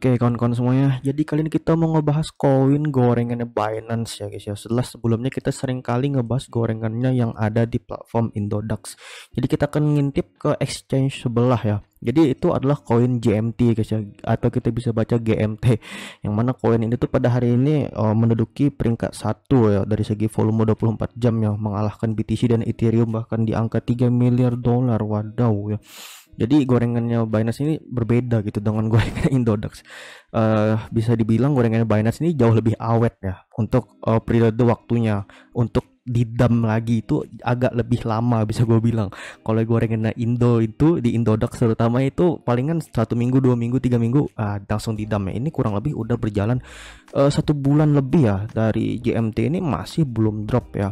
Oke kawan-kawan semuanya, jadi kali ini kita mau ngebahas koin gorengannya Binance ya guys ya. Setelah sebelumnya kita sering kali ngebahas gorengannya yang ada di platform Indodax. Jadi kita akan ngintip ke exchange sebelah ya. Jadi itu adalah koin GMT guys ya atau kita bisa baca GMT yang mana koin ini tuh pada hari ini uh, menduduki peringkat satu ya dari segi volume 24 jam ya mengalahkan BTC dan Ethereum bahkan di angka 3 miliar dolar wadaw ya jadi gorengannya Binance ini berbeda gitu dengan gorengan Indodax. Uh, bisa dibilang gorengan Binance ini jauh lebih awet ya untuk uh, periode waktunya untuk didam lagi itu agak lebih lama bisa gue bilang kalau gorengan Indo itu di Indodax terutama itu palingan satu minggu dua minggu tiga minggu ah, langsung didam ya ini kurang lebih udah berjalan uh, satu bulan lebih ya dari GMT ini masih belum drop ya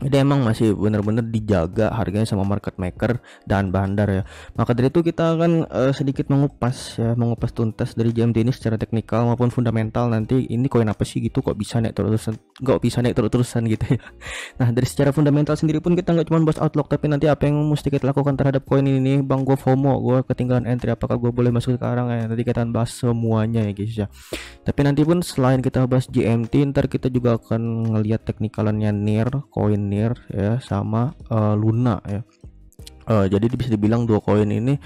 jadi emang masih benar-benar dijaga harganya sama market maker dan bandar ya maka dari itu kita akan uh, sedikit mengupas ya mengupas tuntas dari GMT ini secara teknikal maupun fundamental nanti ini koin apa sih gitu kok bisa naik terus-terusan kok bisa naik terus-terusan gitu ya nah dari secara fundamental sendiri pun kita nggak cuma bahas outlook tapi nanti apa yang mesti kita lakukan terhadap koin ini bang gue FOMO gue ketinggalan entry apakah gue boleh masuk sekarang ya nanti kita bahas semuanya ya guys ya tapi nanti pun selain kita bahas GMT ntar kita juga akan ngelihat teknikalannya near koin Payoneer ya sama uh, Luna ya. Uh, jadi bisa dibilang dua koin ini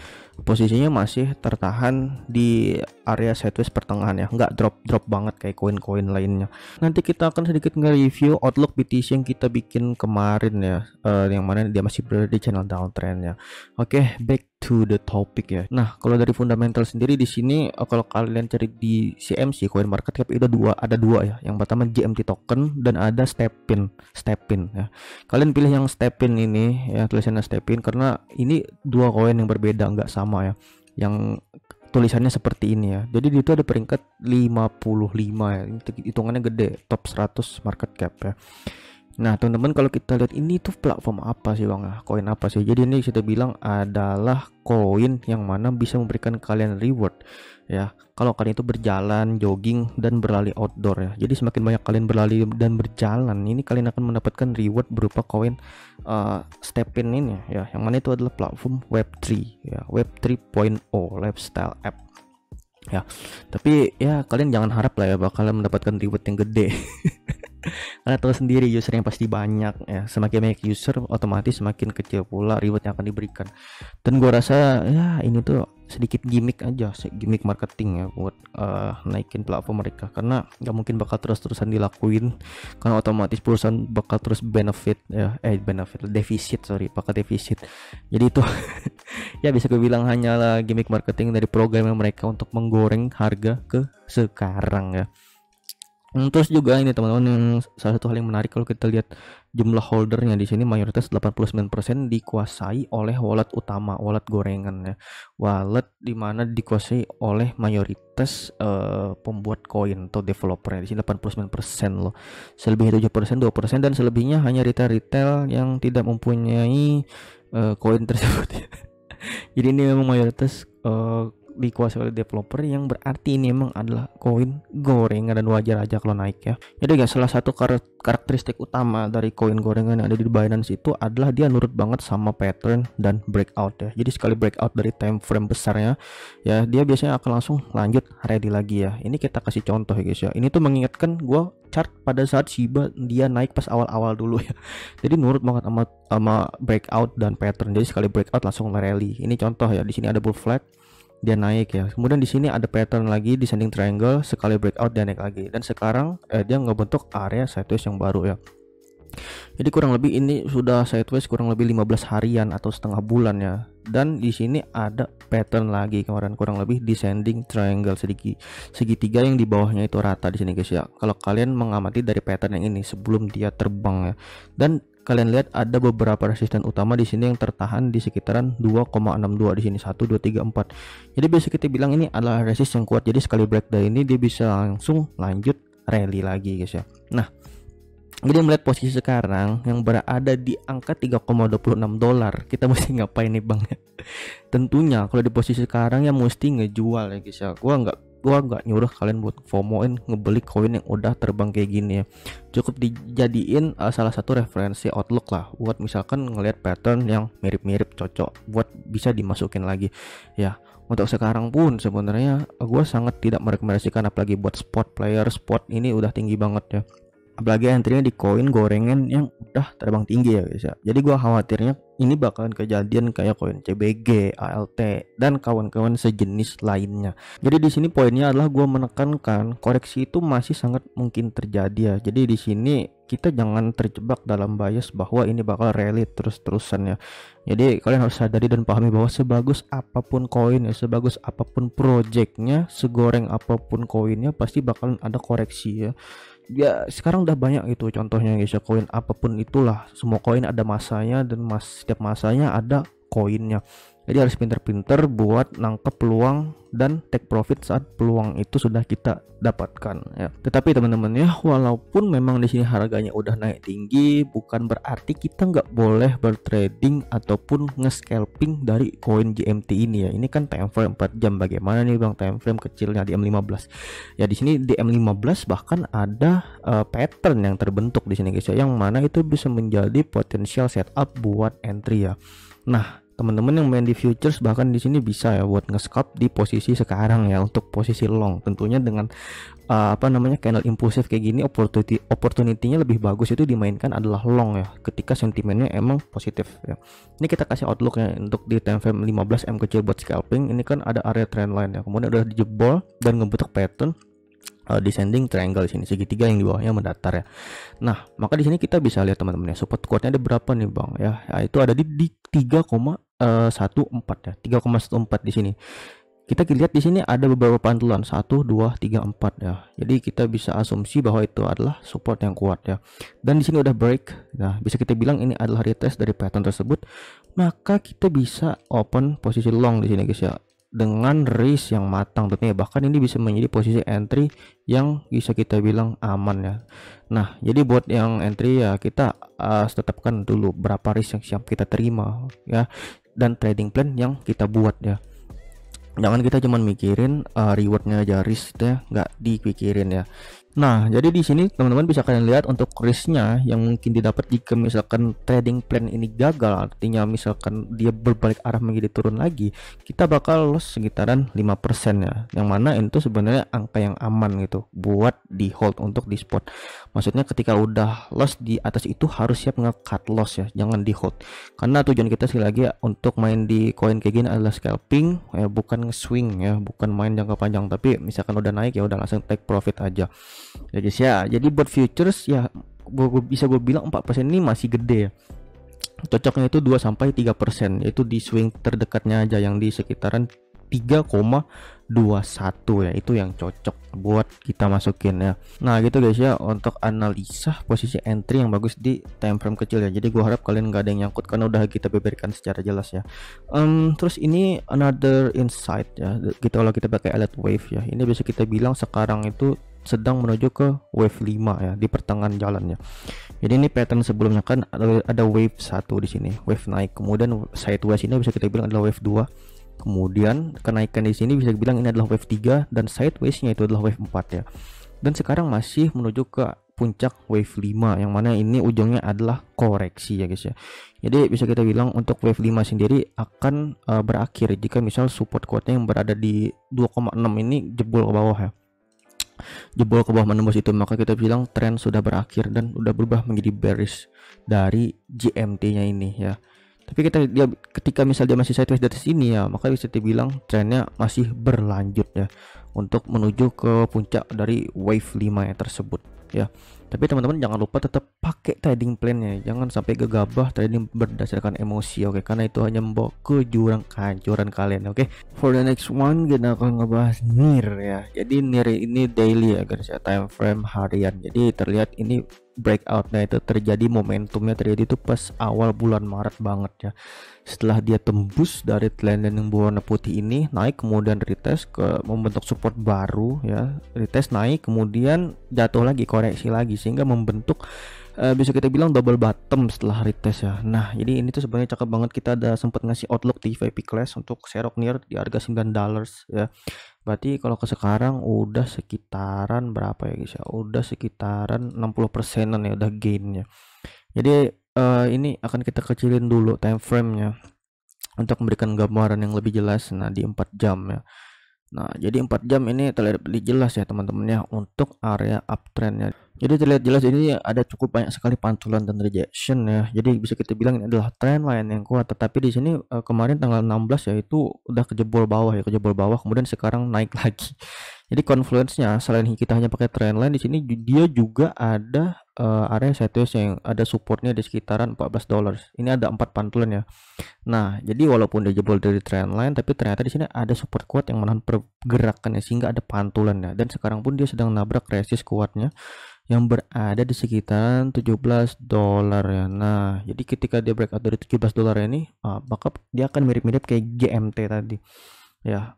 posisinya masih tertahan di area sideways pertengahan ya Enggak drop drop banget kayak koin-koin lainnya nanti kita akan sedikit nge-review outlook BTC yang kita bikin kemarin ya uh, yang mana dia masih berada di channel downtrend ya oke okay, back to the topic ya. Nah, kalau dari fundamental sendiri di sini eh, kalau kalian cari di CMC Coin Market Cap itu dua ada dua ya. Yang pertama GMT token dan ada Stepin. Stepin ya. Kalian pilih yang Stepin ini ya tulisannya Stepin karena ini dua koin yang berbeda nggak sama ya. Yang tulisannya seperti ini ya. Jadi di itu ada peringkat 55 ya. Hitungannya gede, top 100 market cap ya. Nah teman-teman kalau kita lihat ini tuh platform apa sih bang? Ah, koin apa sih? Jadi ini sudah bilang adalah koin yang mana bisa memberikan kalian reward ya. Kalau kalian itu berjalan, jogging dan berlari outdoor ya. Jadi semakin banyak kalian berlari dan berjalan, ini kalian akan mendapatkan reward berupa koin uh, eh, in ini ya. Yang mana itu adalah platform Web3 ya, Web 3.0 lifestyle app ya. Tapi ya kalian jangan harap lah ya bakalan mendapatkan reward yang gede. karena tahu sendiri user yang pasti banyak ya semakin banyak user otomatis semakin kecil pula reward yang akan diberikan dan gua rasa ya ini tuh sedikit gimmick aja gimmick marketing ya buat uh, naikin platform mereka karena nggak mungkin bakal terus-terusan dilakuin karena otomatis perusahaan bakal terus benefit ya eh benefit defisit sorry bakal defisit jadi itu ya bisa gue bilang hanyalah gimmick marketing dari program yang mereka untuk menggoreng harga ke sekarang ya Hmm, terus juga ini teman-teman yang salah satu hal yang menarik kalau kita lihat jumlah holdernya di sini mayoritas 89% dikuasai oleh wallet utama, wallet gorengan ya. Wallet dimana dikuasai oleh mayoritas uh, pembuat koin atau developer di sini 89% loh. Selebihnya 7%, 2% dan selebihnya hanya retail-retail yang tidak mempunyai eh, koin uh, tersebut. Jadi ini memang mayoritas uh, dikuasai oleh developer yang berarti ini emang adalah koin gorengan dan wajar aja kalau naik ya. Jadi guys, salah satu kar karakteristik utama dari koin gorengan yang ada di Binance itu adalah dia nurut banget sama pattern dan breakout ya. Jadi sekali breakout dari time frame besarnya ya, dia biasanya akan langsung lanjut ready lagi ya. Ini kita kasih contoh ya guys ya. Ini tuh mengingatkan gua chart pada saat Shiba dia naik pas awal-awal dulu ya. Jadi nurut banget sama sama breakout dan pattern. Jadi sekali breakout langsung rally. Ini contoh ya. Di sini ada bull flag dia naik ya kemudian di sini ada pattern lagi descending triangle sekali breakout dia naik lagi dan sekarang eh, dia ngebentuk area sideways yang baru ya jadi kurang lebih ini sudah sideways kurang lebih 15 harian atau setengah bulan ya dan di sini ada pattern lagi kemarin kurang lebih descending triangle sedikit segitiga yang di bawahnya itu rata di sini guys ya kalau kalian mengamati dari pattern yang ini sebelum dia terbang ya dan kalian lihat ada beberapa resisten utama di sini yang tertahan di sekitaran 2,62 di sini 1 2 3 4. Jadi bisa kita bilang ini adalah resist yang kuat. Jadi sekali day ini dia bisa langsung lanjut rally lagi guys ya. Nah, jadi melihat posisi sekarang yang berada di angka 3,26 dolar, kita mesti ngapain nih Bang? Tentunya kalau di posisi sekarang ya mesti ngejual ya guys ya. Gua nggak gua nggak nyuruh kalian buat FOMOin ngebeli koin yang udah terbang kayak gini ya cukup dijadiin uh, salah satu referensi outlook lah buat misalkan ngelihat pattern yang mirip-mirip cocok buat bisa dimasukin lagi ya untuk sekarang pun sebenarnya gue sangat tidak merekomendasikan apalagi buat spot player spot ini udah tinggi banget ya apalagi antrinya di koin gorengan yang udah terbang tinggi ya guys ya jadi gua khawatirnya ini bakalan kejadian kayak koin CBG, ALT dan kawan-kawan sejenis lainnya. Jadi di sini poinnya adalah gue menekankan koreksi itu masih sangat mungkin terjadi ya. Jadi di sini kita jangan terjebak dalam bias bahwa ini bakal rally terus-terusan ya. Jadi kalian harus sadari dan pahami bahwa sebagus apapun koin ya, sebagus apapun projectnya, segoreng apapun koinnya pasti bakalan ada koreksi ya ya sekarang udah banyak itu contohnya guys ya koin apapun itulah semua koin ada masanya dan mas setiap masanya ada koinnya jadi harus pinter-pinter buat nangkep peluang dan take profit saat peluang itu sudah kita dapatkan ya. Tetapi teman-teman ya, walaupun memang di sini harganya udah naik tinggi, bukan berarti kita nggak boleh bertrading ataupun nge-scalping dari koin GMT ini ya. Ini kan time frame 4 jam bagaimana nih Bang time frame kecilnya di M15. Ya di sini di M15 bahkan ada uh, pattern yang terbentuk di sini guys ya, yang mana itu bisa menjadi potensial setup buat entry ya. Nah, teman-teman yang main di futures bahkan di sini bisa ya buat nge-scalp di posisi sekarang ya untuk posisi long tentunya dengan uh, apa namanya candle impulsif kayak gini opportunity opportunitynya lebih bagus itu dimainkan adalah long ya ketika sentimennya emang positif ya ini kita kasih outlook ya untuk di time frame 15 M kecil buat scalping ini kan ada area trendline ya kemudian udah dijebol dan ngebentuk pattern uh, descending triangle di sini segitiga yang di bawahnya mendatar ya. Nah, maka di sini kita bisa lihat teman-teman ya support kuatnya ada berapa nih, Bang ya. ya itu ada di, di Eh, satu empat ya 3,14 koma di sini kita lihat di sini ada beberapa pantulan 1 2 3 4 ya. Jadi kita bisa asumsi bahwa itu adalah support yang kuat ya. Dan di sini udah break. Nah, bisa kita bilang ini adalah retest dari pattern tersebut, maka kita bisa open posisi long di sini guys ya. Dengan risk yang matang tentunya bahkan ini bisa menjadi posisi entry yang bisa kita bilang aman ya. Nah, jadi buat yang entry ya kita uh, tetapkan dulu berapa risk yang siap kita terima ya dan trading plan yang kita buat ya jangan kita cuman mikirin uh, rewardnya Jaris deh, ya nggak dipikirin ya Nah, jadi di sini teman-teman bisa kalian lihat untuk risknya yang mungkin didapat jika misalkan trading plan ini gagal, artinya misalkan dia berbalik arah menjadi turun lagi, kita bakal loss sekitaran 5% ya. Yang mana itu sebenarnya angka yang aman gitu buat di hold untuk di spot. Maksudnya ketika udah loss di atas itu harus siap nge-cut loss ya, jangan di hold. Karena tujuan kita sih lagi ya, untuk main di koin kayak gini adalah scalping, ya bukan nge-swing ya, bukan main jangka panjang, tapi misalkan udah naik ya udah langsung take profit aja ya guys ya jadi buat futures ya gua, gua bisa gue bilang 4% ini masih gede ya cocoknya itu 2 sampai 3% itu di swing terdekatnya aja yang di sekitaran 3,21 ya itu yang cocok buat kita masukin ya nah gitu guys ya untuk analisa posisi entry yang bagus di time frame kecil ya jadi gua harap kalian nggak ada yang nyangkut karena udah kita beberkan secara jelas ya um, terus ini another insight ya kita gitu, kalau kita pakai alert wave ya ini bisa kita bilang sekarang itu sedang menuju ke wave 5 ya di pertengahan jalannya. Jadi ini pattern sebelumnya kan ada, wave 1 di sini, wave naik. Kemudian sideways ini bisa kita bilang adalah wave 2. Kemudian kenaikan di sini bisa bilang ini adalah wave 3 dan sidewaysnya itu adalah wave 4 ya. Dan sekarang masih menuju ke puncak wave 5 yang mana ini ujungnya adalah koreksi ya guys ya jadi bisa kita bilang untuk wave 5 sendiri akan uh, berakhir jika misal support kuatnya yang berada di 2,6 ini jebol ke bawah ya jebol ke bawah menembus itu maka kita bilang tren sudah berakhir dan udah berubah menjadi bearish dari GMT-nya ini ya tapi kita dia ketika misal dia masih sideways dari sini ya maka bisa dibilang trennya masih berlanjut ya untuk menuju ke puncak dari wave 5 yang tersebut ya tapi teman-teman jangan lupa tetap pakai trading plan-nya jangan sampai gegabah trading berdasarkan emosi oke okay? karena itu hanya membawa ke jurang kehancuran kalian oke okay? for the next one kita akan ngebahas NIR ya jadi NIR ini daily ya guys ya time frame harian jadi terlihat ini breakoutnya itu terjadi momentumnya terjadi itu pas awal bulan Maret banget ya setelah dia tembus dari trend yang berwarna putih ini naik kemudian retest ke membentuk support baru ya retest naik kemudian jatuh lagi koreksi lagi sehingga membentuk Eh, bisa kita bilang double bottom setelah retest ya. Nah, jadi ini tuh sebenarnya cakep banget kita ada sempat ngasih outlook di VIP class untuk serok near di harga 9 dollars ya. Berarti kalau ke sekarang udah sekitaran berapa ya guys ya? Udah sekitaran 60 persenan ya udah gainnya. Jadi uh, ini akan kita kecilin dulu time frame-nya untuk memberikan gambaran yang lebih jelas nah di 4 jam ya. Nah, jadi 4 jam ini terlihat jelas ya teman-teman ya untuk area uptrendnya. Jadi terlihat jelas ini ada cukup banyak sekali pantulan dan rejection ya. Jadi bisa kita bilang ini adalah trend line yang kuat. Tetapi di sini eh, kemarin tanggal 16 ya itu udah kejebol bawah ya, kejebol bawah kemudian sekarang naik lagi. Jadi konfluensnya selain kita hanya pakai trendline di sini dia juga ada uh, area sideways yang ada supportnya di sekitaran 14 dolar. Ini ada empat pantulan ya. Nah, jadi walaupun dia jebol dari trendline tapi ternyata di sini ada support kuat yang menahan pergerakannya sehingga ada pantulan ya. Dan sekarang pun dia sedang nabrak resist kuatnya yang berada di sekitaran 17 dolar ya. Nah, jadi ketika dia breakout dari 17 dolar ini, uh, maka dia akan mirip-mirip kayak GMT tadi. Ya,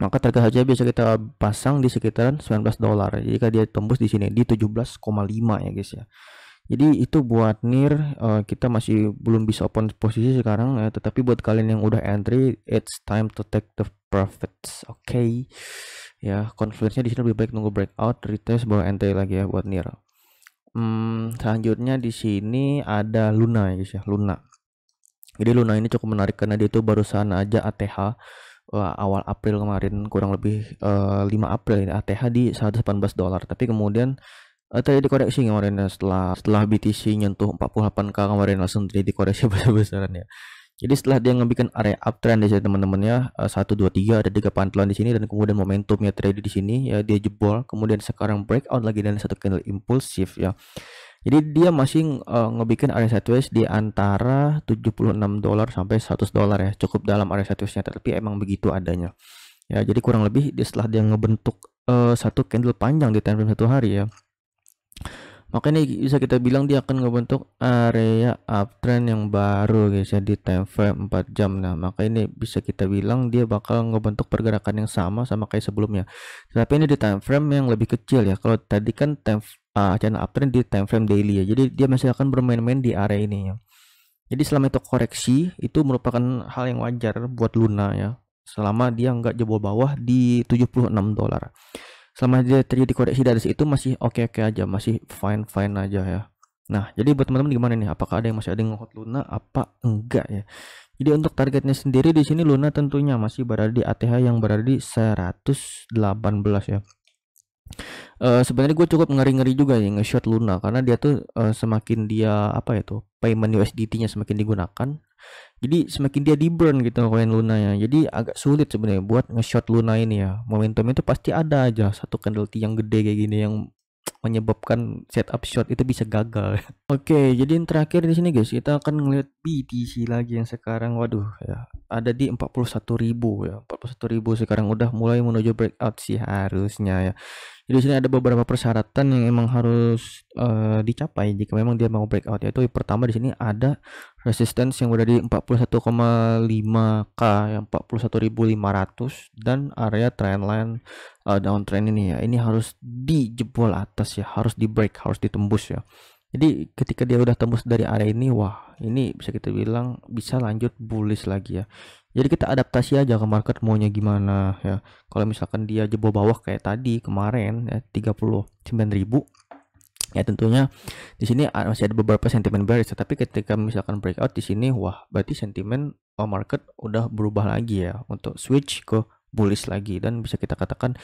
maka harga HCA bisa kita pasang di sekitaran 19 dolar jika dia tembus di sini di 17,5 ya guys ya jadi itu buat nir uh, eh, kita masih belum bisa open posisi sekarang ya, tetapi buat kalian yang udah entry it's time to take the profits oke okay? ya konfliknya di sini lebih baik nunggu breakout retest baru entry lagi ya buat nir hmm, selanjutnya di sini ada Luna ya guys ya Luna jadi Luna ini cukup menarik karena dia itu barusan aja ATH awal April kemarin kurang lebih uh, eh, 5 April ini ATH di 118 dolar tapi kemudian uh, terjadi koreksi kemarin ya, setelah setelah BTC nyentuh 48k kemarin langsung terjadi koreksi besar-besaran ya jadi setelah dia ngebikin area uptrend di sini teman teman ya eh, satu dua tiga ada tiga pantulan di sini dan kemudian momentumnya trade di sini ya dia jebol kemudian sekarang breakout lagi dan satu candle impulsif ya jadi dia masih uh, ngebikin area sideways di antara 76 dolar sampai 100 dolar ya. Cukup dalam area sidewaysnya tapi emang begitu adanya. Ya, jadi kurang lebih dia setelah dia ngebentuk uh, satu candle panjang di time frame satu hari ya. Makanya bisa kita bilang dia akan ngebentuk area uptrend yang baru guys ya di time frame 4 jam. Nah, maka ini bisa kita bilang dia bakal ngebentuk pergerakan yang sama sama kayak sebelumnya. Tapi ini di time frame yang lebih kecil ya. Kalau tadi kan time uh, channel uptrend di time frame daily ya. Jadi dia masih akan bermain-main di area ini ya. Jadi selama itu koreksi itu merupakan hal yang wajar buat Luna ya. Selama dia nggak jebol bawah di 76 dolar. Selama dia terjadi koreksi dari situ masih oke-oke okay aja, masih fine-fine aja ya. Nah, jadi buat teman-teman gimana nih? Apakah ada yang masih ada yang ngotot Luna apa enggak ya? Jadi untuk targetnya sendiri di sini Luna tentunya masih berada di ATH yang berada di 118 ya. Uh, sebenarnya gue cukup ngeri-ngeri juga nih ya nge-short Luna karena dia tuh uh, semakin dia apa ya tuh payment USDT-nya semakin digunakan jadi semakin dia di burn gitu koin Luna ya jadi agak sulit sebenarnya buat nge-short Luna ini ya momentum itu pasti ada aja satu candle yang gede kayak gini yang menyebabkan setup shot itu bisa gagal. Oke, okay, jadi yang terakhir di sini guys, kita akan ngelihat BTC lagi yang sekarang waduh ya, ada di 41.000 ya. 41.000 sekarang udah mulai menuju breakout sih harusnya ya. Jadi sini ada beberapa persyaratan yang memang harus uh, dicapai jika memang dia mau breakout yaitu pertama di sini ada resistance yang berada di 41,5k yang 41.500 dan area trendline uh, downtrend ini ya ini harus dijebol atas ya harus di break harus ditembus ya jadi ketika dia udah tembus dari area ini wah ini bisa kita bilang bisa lanjut bullish lagi ya jadi kita adaptasi aja ke market maunya gimana ya kalau misalkan dia jebol bawah kayak tadi kemarin ya 39.000 Ya tentunya di sini masih ada beberapa sentimen bearish, tetapi ketika misalkan breakout di sini, wah berarti sentimen market udah berubah lagi ya untuk switch ke bullish lagi dan bisa kita katakan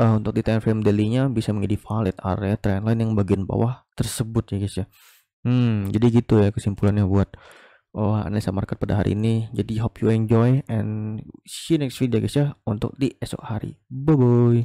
uh, untuk di time frame daily-nya bisa menjadi valid area trendline yang bagian bawah tersebut ya guys ya. Hmm, jadi gitu ya kesimpulannya buat oh, analisa market pada hari ini. Jadi hope you enjoy and see you next video guys ya untuk di esok hari. Bye bye.